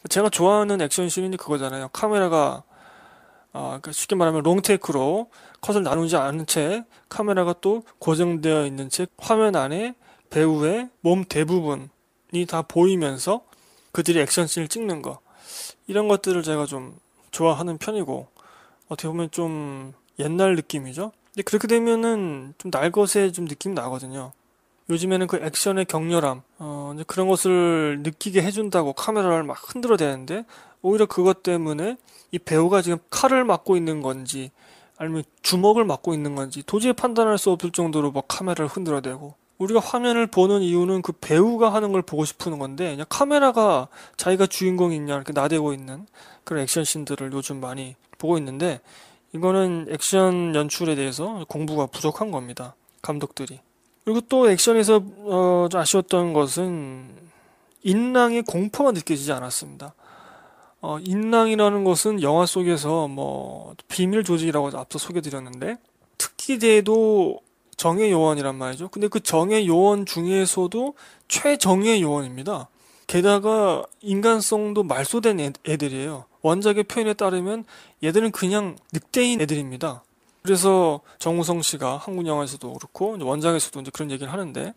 제가 좋아하는 액션씬이 그거잖아요. 카메라가 아, 그러니까 쉽게 말하면 롱테이크로 컷을 나누지 않은 채 카메라가 또 고정되어 있는 채 화면 안에 배우의 몸 대부분이 다 보이면서 그들이 액션씬을 찍는 거 이런 것들을 제가 좀 좋아하는 편이고 어떻게 보면 좀 옛날 느낌이죠. 근데 그렇게 되면은 좀 날것의 좀 느낌 나거든요. 요즘에는 그 액션의 격렬함, 어, 그런 것을 느끼게 해준다고 카메라를 막 흔들어 대는데, 오히려 그것 때문에 이 배우가 지금 칼을 맞고 있는 건지, 아니면 주먹을 맞고 있는 건지, 도저히 판단할 수 없을 정도로 막 카메라를 흔들어 대고, 우리가 화면을 보는 이유는 그 배우가 하는 걸 보고 싶은 건데 그냥 카메라가 자기가 주인공이냐 이렇게 나대고 있는 그런 액션 신들을 요즘 많이 보고 있는데 이거는 액션 연출에 대해서 공부가 부족한 겁니다 감독들이 그리고 또 액션에서 어, 아쉬웠던 것은 인랑의 공포가 느껴지지 않았습니다. 어, 인랑이라는 것은 영화 속에서 뭐 비밀 조직이라고 앞서 소개드렸는데 특기대도 정의 요원이란 말이죠. 근데 그 정의 요원 중에서도 최정의 요원입니다. 게다가 인간성도 말소된 애들이에요. 원작의 표현에 따르면 얘들은 그냥 늑대인 애들입니다. 그래서 정우성 씨가 한국 영화에서도 그렇고 원작에서도 이제 그런 얘기를 하는데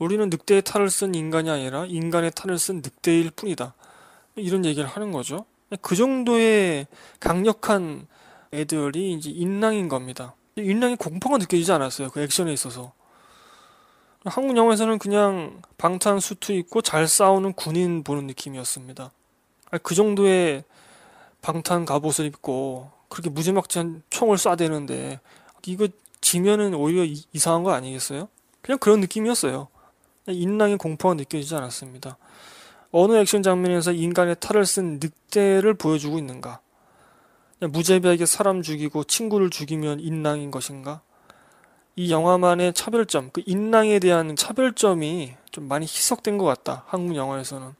우리는 늑대의 탈을 쓴 인간이 아니라 인간의 탈을 쓴 늑대일 뿐이다. 이런 얘기를 하는 거죠. 그 정도의 강력한 애들이 이제 인랑인 겁니다. 인랑이 공포가 느껴지지 않았어요. 그 액션에 있어서. 한국 영화에서는 그냥 방탄 수트 입고 잘 싸우는 군인 보는 느낌이었습니다. 그 정도의 방탄 갑옷을 입고 그렇게 무지막지한 총을 쏴대는데 이거 지면은 오히려 이, 이상한 거 아니겠어요? 그냥 그런 느낌이었어요. 인랑의 공포가 느껴지지 않았습니다. 어느 액션 장면에서 인간의 탈을 쓴 늑대를 보여주고 있는가? 무자비하게 사람 죽이고 친구를 죽이면 인랑인 것인가? 이 영화만의 차별점, 그 인랑에 대한 차별점이 좀 많이 희석된 것 같다. 한국 영화에서는.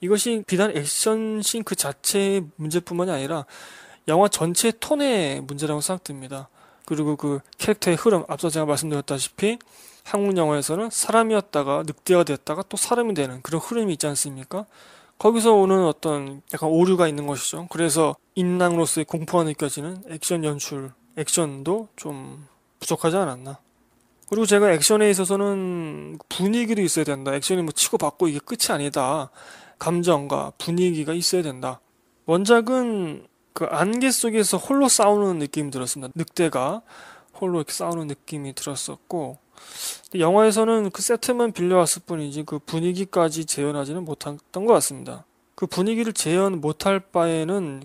이것이 비단 액션씬 그 자체의 문제뿐만이 아니라 영화 전체 톤의 문제라고 생각됩니다. 그리고 그 캐릭터의 흐름 앞서 제가 말씀드렸다시피 한국 영화에서는 사람이었다가 늑대가 됐다가 또 사람이 되는 그런 흐름이 있지 않습니까? 거기서 오는 어떤 약간 오류가 있는 것이죠. 그래서 인랑으로서의 공포가 느껴지는 액션 연출, 액션도 좀 부족하지 않았나. 그리고 제가 액션에 있어서는 분위기도 있어야 된다. 액션이 뭐 치고받고 이게 끝이 아니다. 감정과 분위기가 있어야 된다. 원작은 그 안개 속에서 홀로 싸우는 느낌이 들었습니다. 늑대가 홀로 이렇게 싸우는 느낌이 들었었고 영화에서는 그 세트만 빌려왔을 뿐이지 그 분위기까지 재현하지는 못했던 것 같습니다. 그 분위기를 재현 못할 바에는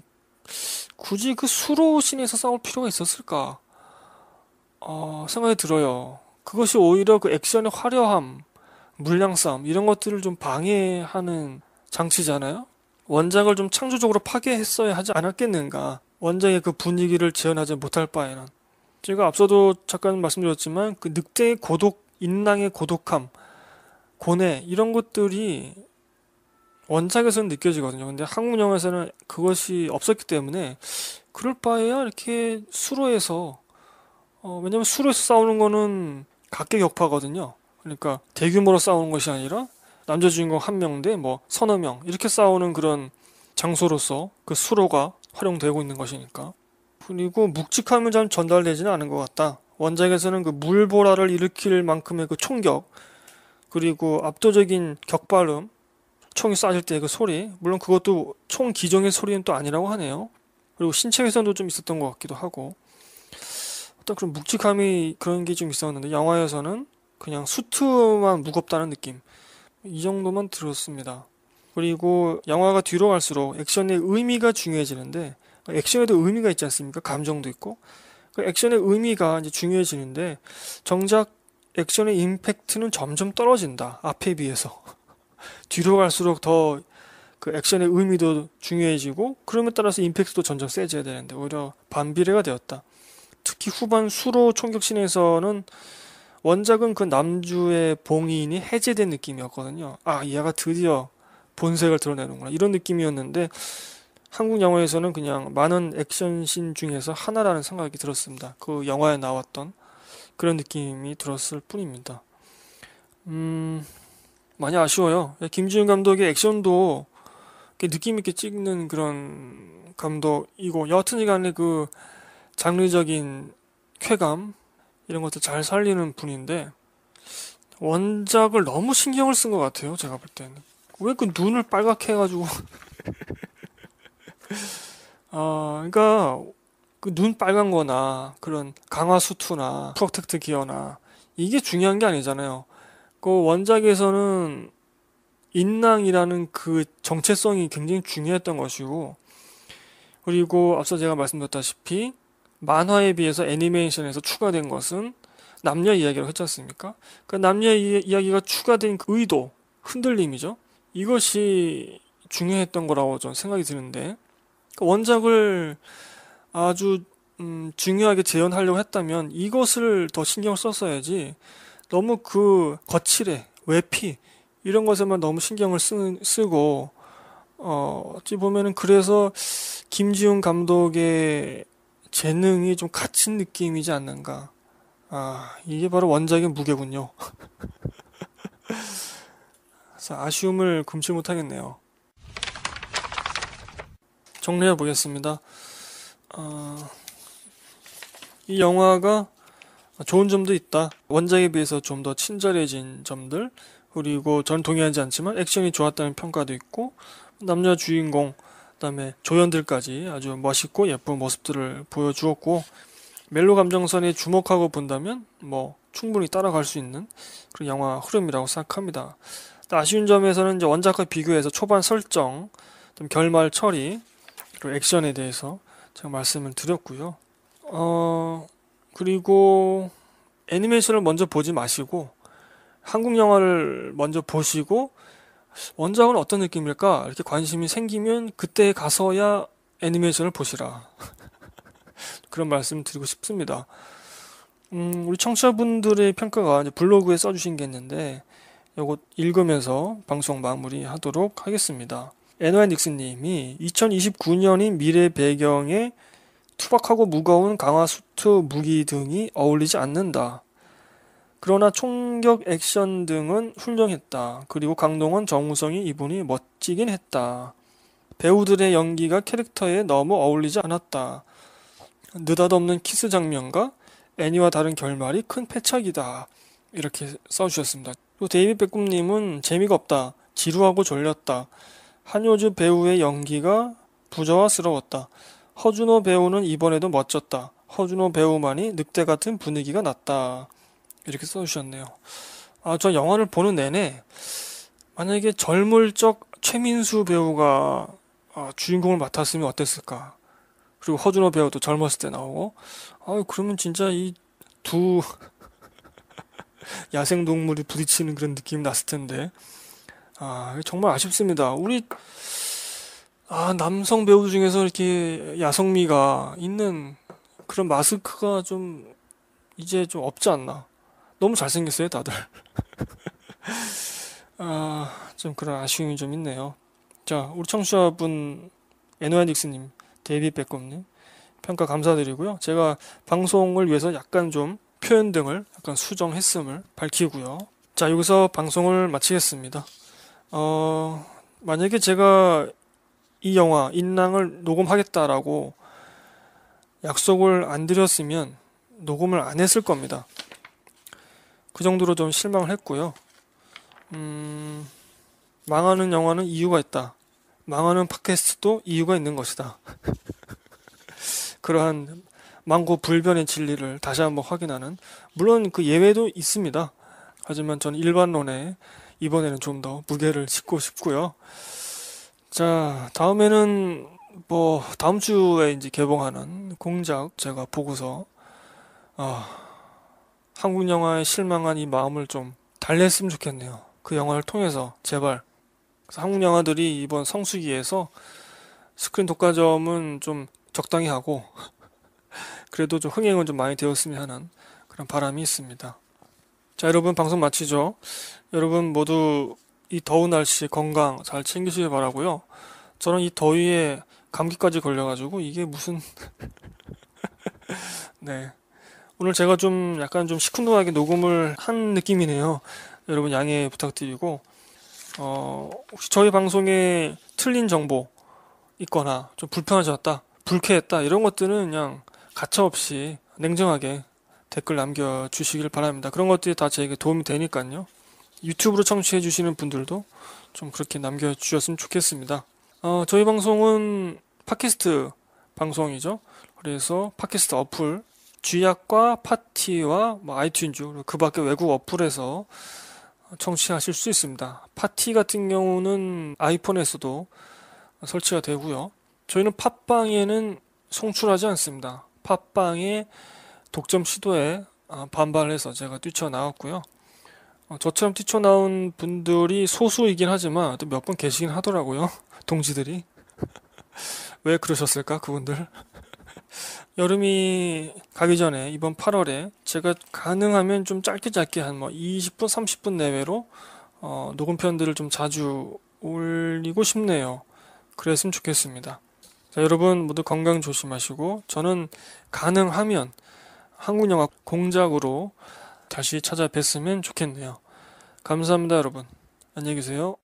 굳이 그 수로 신에서 싸울 필요가 있었을까 어, 생각이 들어요. 그것이 오히려 그 액션의 화려함, 물량 싸움 이런 것들을 좀 방해하는 장치잖아요. 원작을 좀 창조적으로 파괴했어야 하지 않았겠는가. 원작의 그 분위기를 재현하지 못할 바에는. 제가 앞서도 잠깐 말씀드렸지만 그 늑대의 고독, 인랑의 고독함, 고뇌 이런 것들이 원작에서는 느껴지거든요. 근데 한국 영화에서는 그것이 없었기 때문에 그럴 바에야 이렇게 수로에서 어, 왜냐면 수로에서 싸우는 거는 각계 격파거든요. 그러니까 대규모로 싸우는 것이 아니라 남자 주인공 한명대뭐 서너 명 이렇게 싸우는 그런 장소로서 그 수로가 활용되고 있는 것이니까. 그리고 묵직함은 잘 전달되지는 않은 것 같다. 원작에서는 그 물보라를 일으킬 만큼의 그 총격, 그리고 압도적인 격발음, 총이 쏴질 때 그 소리, 물론 그것도 총 기종의 소리는 또 아니라고 하네요. 그리고 신체 회손도좀 있었던 것 같기도 하고. 어떤 그런 묵직함이 그런 게 좀 있었는데, 영화에서는 그냥 수트만 무겁다는 느낌. 이 정도만 들었습니다. 그리고 영화가 뒤로 갈수록 액션의 의미가 중요해지는데 액션에도 의미가 있지 않습니까? 감정도 있고 그 액션의 의미가 이제 중요해지는데 정작 액션의 임팩트는 점점 떨어진다 앞에 비해서 *laughs* 뒤로 갈수록 더 그 액션의 의미도 중요해지고 그럼에 따라서 임팩트도 점점 세져야 되는데 오히려 반비례가 되었다. 특히 후반 수로 총격신에서는 원작은 그 남주의 봉인이 해제된 느낌이었거든요. 아, 얘가 드디어 본색을 드러내는구나. 이런 느낌이었는데, 한국 영화에서는 그냥 많은 액션씬 중에서 하나라는 생각이 들었습니다. 그 영화에 나왔던 그런 느낌이 들었을 뿐입니다. 음, 많이 아쉬워요. 예, 김지훈 감독의 액션도 느낌있게 찍는 그런 감독이고, 여하튼 이 간에 그 장르적인 쾌감, 이런 것들 잘 살리는 분인데 원작을 너무 신경을 쓴 것 같아요. 제가 볼 때는 왜 그 눈을 빨갛게 해가지고 아 *laughs* 그러니까 그 눈 빨간거나 그런 강화 수투나 프로텍트 기어나 이게 중요한 게 아니잖아요. 그 원작에서는 인낭이라는 그 정체성이 굉장히 중요했던 것이고 그리고 앞서 제가 말씀드렸다시피 만화에 비해서 애니메이션에서 추가된 것은 남녀 이야기라고 했지 않습니까? 그 남녀 이야기가 추가된 그 의도, 흔들림이죠. 이것이 중요했던 거라고 저는 생각이 드는데 그러니까 원작을 아주 음, 중요하게 재현하려고 했다면 이것을 더신경 썼어야지 너무 그 거칠에 외피 이런 것에만 너무 신경을 쓰, 쓰고 어, 어찌 보면은 그래서 김지훈 감독의 재능이 좀 갇힌 느낌이지 않는가. 아, 이게 바로 원작의 무게군요. *laughs* 아쉬움을 금치 못하겠네요. 정리해 보겠습니다. 어, 이 영화가 좋은 점도 있다. 원작에 비해서 좀 더 친절해진 점들, 그리고 전 동의하지 않지만 액션이 좋았다는 평가도 있고, 남녀 주인공, 그다음에 조연들까지 아주 멋있고 예쁜 모습들을 보여주었고 멜로 감정선이 주목하고 본다면 뭐 충분히 따라갈 수 있는 그런 영화 흐름이라고 생각합니다. 아쉬운 점에서는 이제 원작과 비교해서 초반 설정, 결말 처리, 그리고 액션에 대해서 제가 말씀을 드렸고요. 어 그리고 애니메이션을 먼저 보지 마시고 한국 영화를 먼저 보시고 원작은 어떤 느낌일까? 이렇게 관심이 생기면 그때 가서야 애니메이션을 보시라. *laughs* 그런 말씀 드리고 싶습니다. 음, 우리 청취자분들의 평가가 블로그에 써주신 게 있는데, 요거 읽으면서 방송 마무리 하도록 하겠습니다. 에노앤 닉스님이 2029년인 미래 배경에 투박하고 무거운 강화수트 무기 등이 어울리지 않는다. 그러나 총격 액션 등은 훌륭했다. 그리고 강동원, 정우성이 이분이 멋지긴 했다. 배우들의 연기가 캐릭터에 너무 어울리지 않았다. 느닷없는 키스 장면과 애니와 다른 결말이 큰 패착이다. 이렇게 써주셨습니다. 또 데이비 백꿈님은 재미가 없다. 지루하고 졸렸다. 한효주 배우의 연기가 부자와스러웠다. 허준호 배우는 이번에도 멋졌다. 허준호 배우만이 늑대 같은 분위기가 났다. 이렇게 써주셨네요. 아, 저 영화를 보는 내내 만약에 젊을 적 최민수 배우가 아, 주인공을 맡았으면 어땠을까? 그리고 허준호 배우도 젊었을 때 나오고, 아, 그러면 진짜 이 두 *laughs* 야생동물이 부딪히는 그런 느낌이 났을 텐데, 아, 정말 아쉽습니다. 우리, 아, 남성 배우 중에서 이렇게 야성미가 있는 그런 마스크가 좀 이제 좀 없지 않나. 너무 잘생겼어요, 다들. *laughs* 아, 좀 그런 아쉬움이 좀 있네요. 자, 우리 청취자분, 에노앤닉스님, 데뷔 백검님, 평가 감사드리고요. 제가 방송을 위해서 약간 좀 표현 등을 약간 수정했음을 밝히고요. 자, 여기서 방송을 마치겠습니다. 어, 만약에 제가 이 영화, 인랑을 녹음하겠다라고 약속을 안 드렸으면 녹음을 안 했을 겁니다. 그 정도로 좀 실망을 했고요. 음, 망하는 영화는 이유가 있다. 망하는 팟캐스트도 이유가 있는 것이다. *laughs* 그러한 망고 불변의 진리를 다시 한번 확인하는 물론 그 예외도 있습니다. 하지만 전 일반론에 이번에는 좀 더 무게를 싣고 싶고요. 자, 다음에는 뭐 다음 주에 이제 개봉하는 공작 제가 보고서 아 어, 한국 영화에 실망한 이 마음을 좀 달랬으면 좋겠네요. 그 영화를 통해서 제발. 한국 영화들이 이번 성수기에서 스크린 독과점은 좀 적당히 하고 *laughs* 그래도 좀 흥행은 좀 많이 되었으면 하는 그런 바람이 있습니다. 자, 여러분 방송 마치죠. 여러분 모두 이 더운 날씨 건강 잘 챙기시길 바라고요. 저는 이 더위에 감기까지 걸려가지고 이게 무슨 *laughs* 네. 오늘 제가 좀 약간 좀 시큰둥하게 녹음을 한 느낌이네요. 여러분 양해 부탁드리고 어, 혹시 저희 방송에 틀린 정보 있거나 좀 불편하셨다, 불쾌했다 이런 것들은 그냥 가차없이 냉정하게 댓글 남겨주시길 바랍니다. 그런 것들이 다 저에게 도움이 되니까요. 유튜브로 청취해주시는 분들도 좀 그렇게 남겨주셨으면 좋겠습니다. 어, 저희 방송은 팟캐스트 방송이죠. 그래서 팟캐스트 어플 쥐약과 파티와 뭐 아이튠즈 그리고그 밖에 외국 어플에서 청취하실 수 있습니다. 파티 같은 경우는 아이폰에서도 설치가 되고요. 저희는 팟빵에는 송출하지 않습니다. 팟빵의 독점 시도에 어, 반발해서 제가 뛰쳐나왔고요. 어, 저처럼 뛰쳐나온 분들이 소수이긴 하지만 또몇분 계시긴 하더라고요. *laughs* 동지들이. *laughs* 왜 그러셨을까, 그분들. 여름이 가기 전에 이번 8월에 제가 가능하면 좀 짧게 짧게 한 뭐 20분, 30분 내외로 어, 녹음 편들을 좀 자주 올리고 싶네요. 그랬으면 좋겠습니다. 자, 여러분 모두 건강 조심하시고 저는 가능하면 한국 영화 공작으로 다시 찾아뵀으면 좋겠네요. 감사합니다, 여러분. 안녕히 계세요.